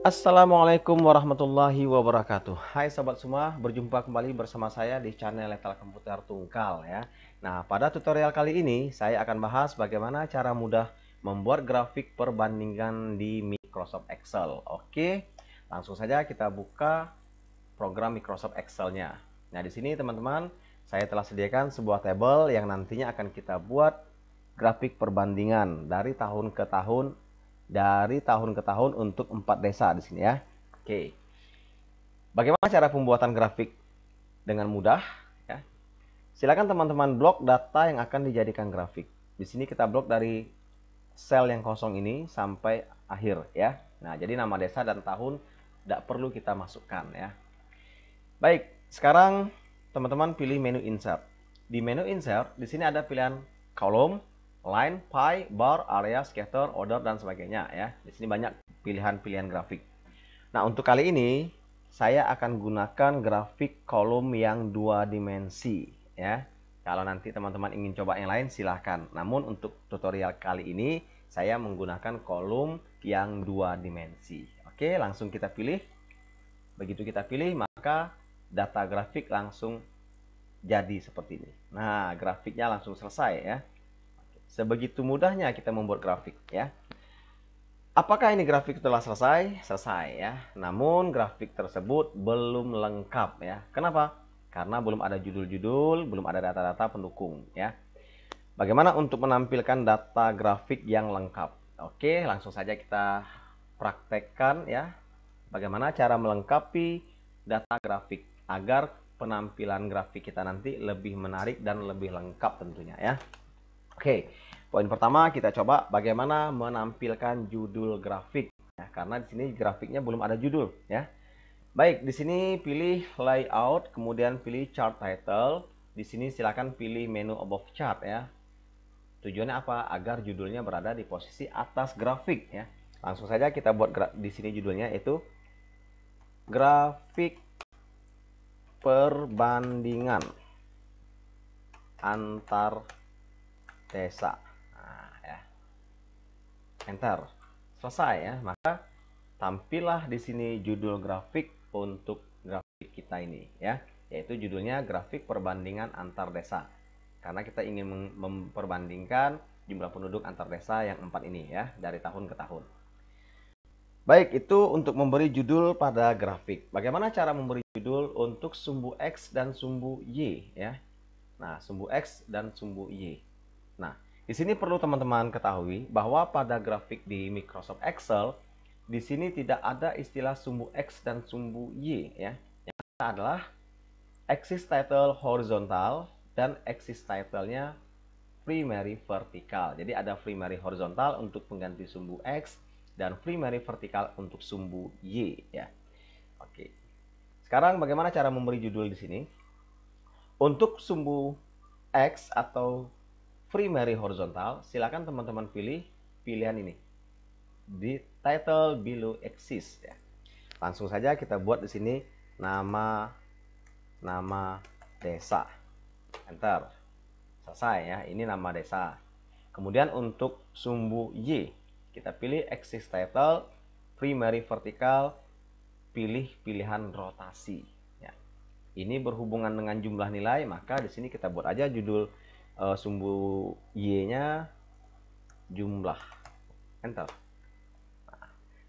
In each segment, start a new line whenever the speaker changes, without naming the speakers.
Assalamualaikum warahmatullahi wabarakatuh Hai sobat semua, berjumpa kembali bersama saya di channel Lethal Komputer Tungkal ya Nah pada tutorial kali ini saya akan bahas bagaimana cara mudah membuat grafik perbandingan di Microsoft Excel Oke, langsung saja kita buka program Microsoft Excel-nya Nah di sini teman-teman saya telah sediakan sebuah tabel yang nantinya akan kita buat grafik perbandingan dari tahun ke tahun dari tahun ke tahun untuk empat desa di sini ya. Oke. Bagaimana cara pembuatan grafik dengan mudah? Ya. Silakan teman-teman blok data yang akan dijadikan grafik. Di sini kita blok dari sel yang kosong ini sampai akhir ya. Nah, jadi nama desa dan tahun tidak perlu kita masukkan ya. Baik, sekarang teman-teman pilih menu insert. Di menu insert, di sini ada pilihan kolom, line, pie, bar, area, scatter, order, dan sebagainya ya. Di sini banyak pilihan-pilihan grafik. Nah, untuk kali ini saya akan gunakan grafik kolom yang dua dimensi ya. Kalau nanti teman-teman ingin coba yang lain silahkan. Namun untuk tutorial kali ini saya menggunakan kolom yang dua dimensi. Oke, langsung kita pilih. Begitu kita pilih maka data grafik langsung jadi seperti ini. Nah, grafiknya langsung selesai ya. Sebegitu mudahnya kita membuat grafik ya. Apakah ini grafik telah selesai? Selesai ya. Namun grafik tersebut belum lengkap ya. Kenapa? Karena belum ada judul-judul, belum ada data-data pendukung ya. Bagaimana untuk menampilkan data grafik yang lengkap? Oke, langsung saja kita praktekkan ya. Bagaimana cara melengkapi data grafik agar penampilan grafik kita nanti lebih menarik dan lebih lengkap tentunya ya. Oke, poin pertama kita coba bagaimana menampilkan judul grafik. Ya, karena di sini grafiknya belum ada judul ya. Baik, di sini pilih layout, kemudian pilih chart title. Di sini silakan pilih menu above chart ya. Tujuannya apa? Agar judulnya berada di posisi atas grafik ya. Langsung saja kita buat di sini judulnya itu grafik perbandingan antar desa nah, ya. enter selesai ya maka tampillah di sini judul grafik untuk grafik kita ini ya yaitu judulnya grafik perbandingan antar desa karena kita ingin memperbandingkan jumlah penduduk antar desa yang empat ini ya dari tahun ke tahun Baik, itu untuk memberi judul pada grafik. Bagaimana cara memberi judul untuk sumbu X dan sumbu Y ya? Nah, sumbu X dan sumbu Y. Nah, di sini perlu teman-teman ketahui bahwa pada grafik di Microsoft Excel, di sini tidak ada istilah sumbu X dan sumbu Y ya. Yang adalah axis title horizontal dan axis title-nya primary vertikal. Jadi ada primary horizontal untuk pengganti sumbu X dan primary vertikal untuk sumbu Y ya. Oke. Sekarang bagaimana cara memberi judul di sini? Untuk sumbu X atau primary horizontal, silakan teman-teman pilih pilihan ini di title below axis ya. Langsung saja kita buat di sini nama nama desa. Enter. Selesai ya, ini nama desa. Kemudian untuk sumbu Y, kita pilih axis title, primary vertical, pilih pilihan rotasi. Ya. Ini berhubungan dengan jumlah nilai, maka di sini kita buat aja judul uh, sumbu y-nya jumlah. Enter.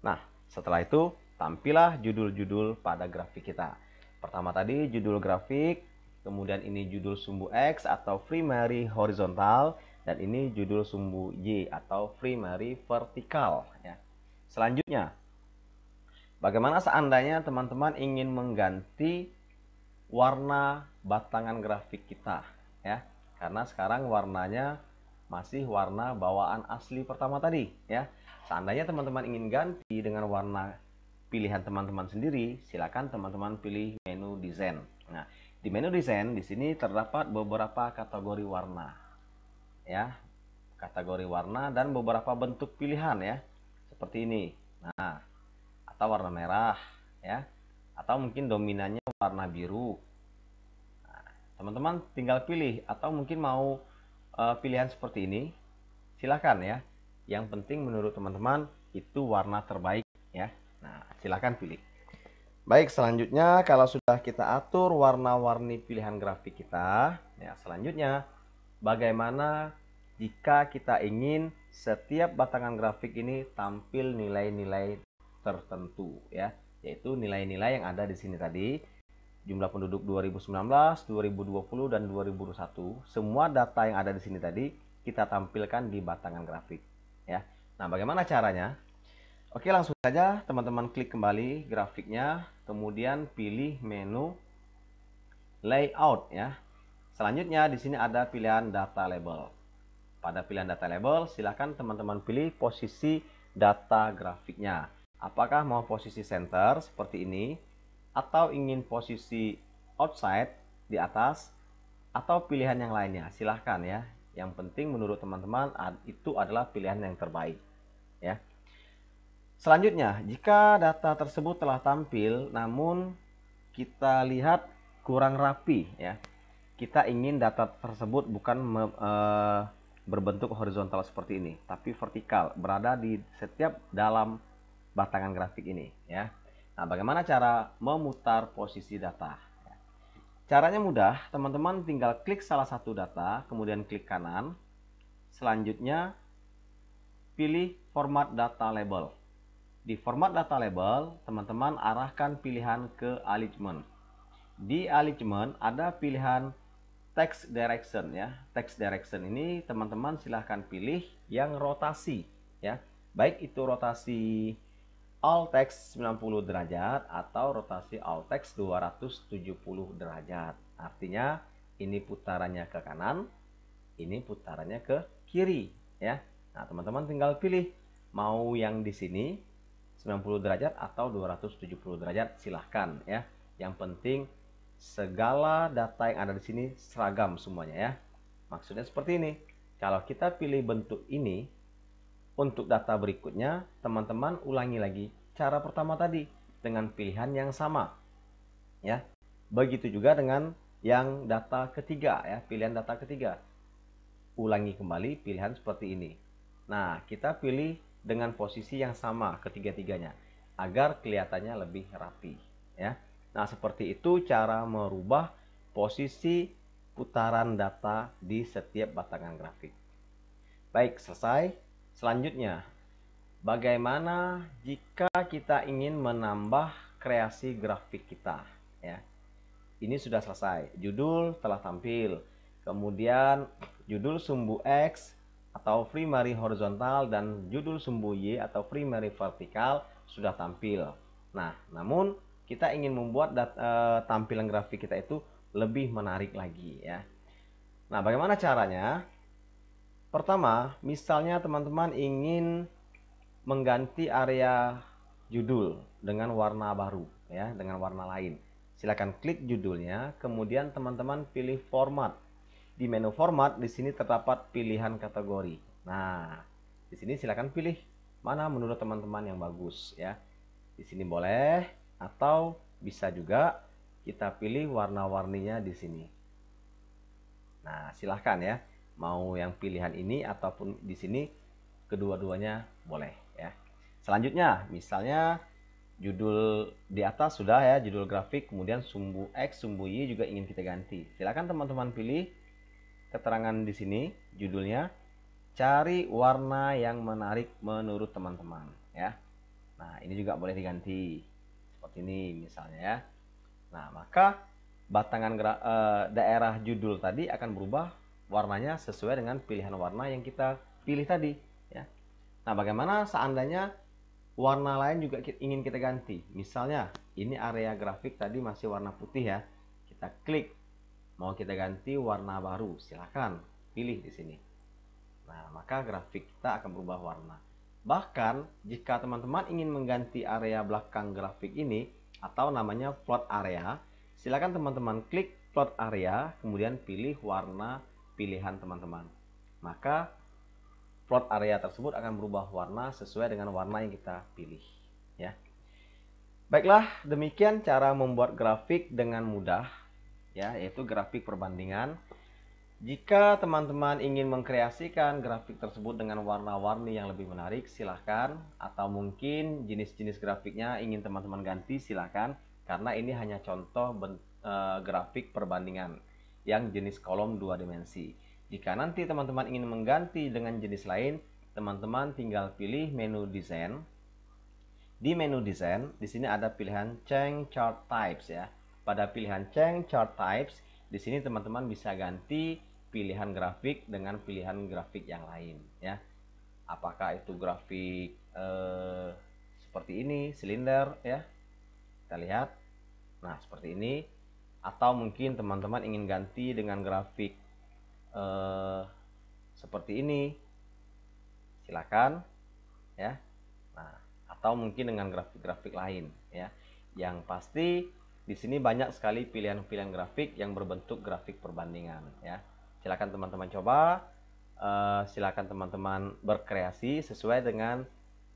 Nah, setelah itu tampillah judul-judul pada grafik kita. Pertama tadi judul grafik, kemudian ini judul sumbu X atau primary horizontal, dan ini judul sumbu Y atau primary vertikal. Ya. Selanjutnya, bagaimana seandainya teman-teman ingin mengganti warna batangan grafik kita? Ya, karena sekarang warnanya masih warna bawaan asli pertama tadi ya seandainya teman-teman ingin ganti dengan warna pilihan teman-teman sendiri silakan teman-teman pilih menu desain nah di menu desain di sini terdapat beberapa kategori warna ya kategori warna dan beberapa bentuk pilihan ya seperti ini nah atau warna merah ya atau mungkin dominannya warna biru Teman-teman tinggal pilih atau mungkin mau uh, pilihan seperti ini. Silahkan ya. Yang penting menurut teman-teman itu warna terbaik ya. Nah, silahkan pilih. Baik, selanjutnya kalau sudah kita atur warna-warni pilihan grafik kita, ya selanjutnya bagaimana jika kita ingin setiap batangan grafik ini tampil nilai-nilai tertentu ya, yaitu nilai-nilai yang ada di sini tadi jumlah penduduk 2019, 2020, dan 2021, semua data yang ada di sini tadi kita tampilkan di batangan grafik. Ya. Nah, bagaimana caranya? Oke, langsung saja teman-teman klik kembali grafiknya, kemudian pilih menu layout ya. Selanjutnya di sini ada pilihan data label. Pada pilihan data label, silakan teman-teman pilih posisi data grafiknya. Apakah mau posisi center seperti ini atau ingin posisi outside di atas atau pilihan yang lainnya silahkan ya yang penting menurut teman-teman itu adalah pilihan yang terbaik ya selanjutnya jika data tersebut telah tampil namun kita lihat kurang rapi ya kita ingin data tersebut bukan me, e, berbentuk horizontal seperti ini tapi vertikal berada di setiap dalam batangan grafik ini ya Nah, bagaimana cara memutar posisi data? Ya. Caranya mudah, teman-teman tinggal klik salah satu data, kemudian klik kanan. Selanjutnya, pilih format data label. Di format data label, teman-teman arahkan pilihan ke alignment. Di alignment ada pilihan text direction ya. Text direction ini teman-teman silahkan pilih yang rotasi ya. Baik itu rotasi Altex 90 derajat atau rotasi Altex 270 derajat. Artinya ini putarannya ke kanan, ini putarannya ke kiri ya. Nah, teman-teman tinggal pilih mau yang di sini 90 derajat atau 270 derajat silahkan ya. Yang penting segala data yang ada di sini seragam semuanya ya. Maksudnya seperti ini. Kalau kita pilih bentuk ini untuk data berikutnya, teman-teman ulangi lagi cara pertama tadi dengan pilihan yang sama. Ya. Begitu juga dengan yang data ketiga ya, pilihan data ketiga. Ulangi kembali pilihan seperti ini. Nah, kita pilih dengan posisi yang sama ketiga-tiganya agar kelihatannya lebih rapi, ya. Nah, seperti itu cara merubah posisi putaran data di setiap batangan grafik. Baik, selesai. Selanjutnya, bagaimana jika kita ingin menambah kreasi grafik kita? Ya, ini sudah selesai. Judul telah tampil. Kemudian judul sumbu X atau primary horizontal dan judul sumbu Y atau primary vertikal sudah tampil. Nah, namun kita ingin membuat dat, e, tampilan grafik kita itu lebih menarik lagi ya. Nah, bagaimana caranya? Pertama, misalnya teman-teman ingin mengganti area judul dengan warna baru ya, dengan warna lain. Silakan klik judulnya, kemudian teman-teman pilih format. Di menu format di sini terdapat pilihan kategori. Nah, di sini silakan pilih mana menurut teman-teman yang bagus ya. Di sini boleh atau bisa juga kita pilih warna-warninya di sini. Nah, silahkan ya mau yang pilihan ini ataupun di sini kedua-duanya boleh ya. Selanjutnya misalnya judul di atas sudah ya judul grafik kemudian sumbu X sumbu Y juga ingin kita ganti. silahkan teman-teman pilih keterangan di sini judulnya cari warna yang menarik menurut teman-teman ya. Nah, ini juga boleh diganti seperti ini misalnya ya. Nah, maka batangan eh, daerah judul tadi akan berubah warnanya sesuai dengan pilihan warna yang kita pilih tadi ya. Nah, bagaimana seandainya warna lain juga ingin kita ganti? Misalnya, ini area grafik tadi masih warna putih ya. Kita klik mau kita ganti warna baru, silakan pilih di sini. Nah, maka grafik kita akan berubah warna. Bahkan jika teman-teman ingin mengganti area belakang grafik ini atau namanya plot area, silakan teman-teman klik plot area kemudian pilih warna pilihan teman-teman. Maka plot area tersebut akan berubah warna sesuai dengan warna yang kita pilih. Ya. Baiklah, demikian cara membuat grafik dengan mudah, ya, yaitu grafik perbandingan. Jika teman-teman ingin mengkreasikan grafik tersebut dengan warna-warni yang lebih menarik, silahkan. Atau mungkin jenis-jenis grafiknya ingin teman-teman ganti, silahkan. Karena ini hanya contoh e, grafik perbandingan yang jenis kolom dua dimensi. Jika nanti teman-teman ingin mengganti dengan jenis lain, teman-teman tinggal pilih menu desain. Di menu desain, di sini ada pilihan change chart types ya. Pada pilihan change chart types, di sini teman-teman bisa ganti pilihan grafik dengan pilihan grafik yang lain ya. Apakah itu grafik eh, seperti ini, silinder ya. Kita lihat. Nah, seperti ini atau mungkin teman-teman ingin ganti dengan grafik eh, seperti ini silakan ya nah atau mungkin dengan grafik-grafik lain ya yang pasti di sini banyak sekali pilihan-pilihan grafik yang berbentuk grafik perbandingan ya silakan teman-teman coba eh, silakan teman-teman berkreasi sesuai dengan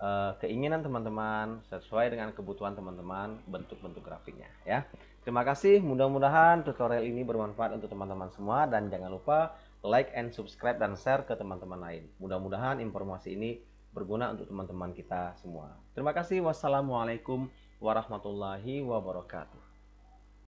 uh, keinginan teman-teman sesuai dengan kebutuhan teman-teman bentuk-bentuk grafiknya ya. Terima kasih, mudah-mudahan tutorial ini bermanfaat untuk teman-teman semua dan jangan lupa like and subscribe dan share ke teman-teman lain. Mudah-mudahan informasi ini berguna untuk teman-teman kita semua. Terima kasih. Wassalamualaikum warahmatullahi wabarakatuh.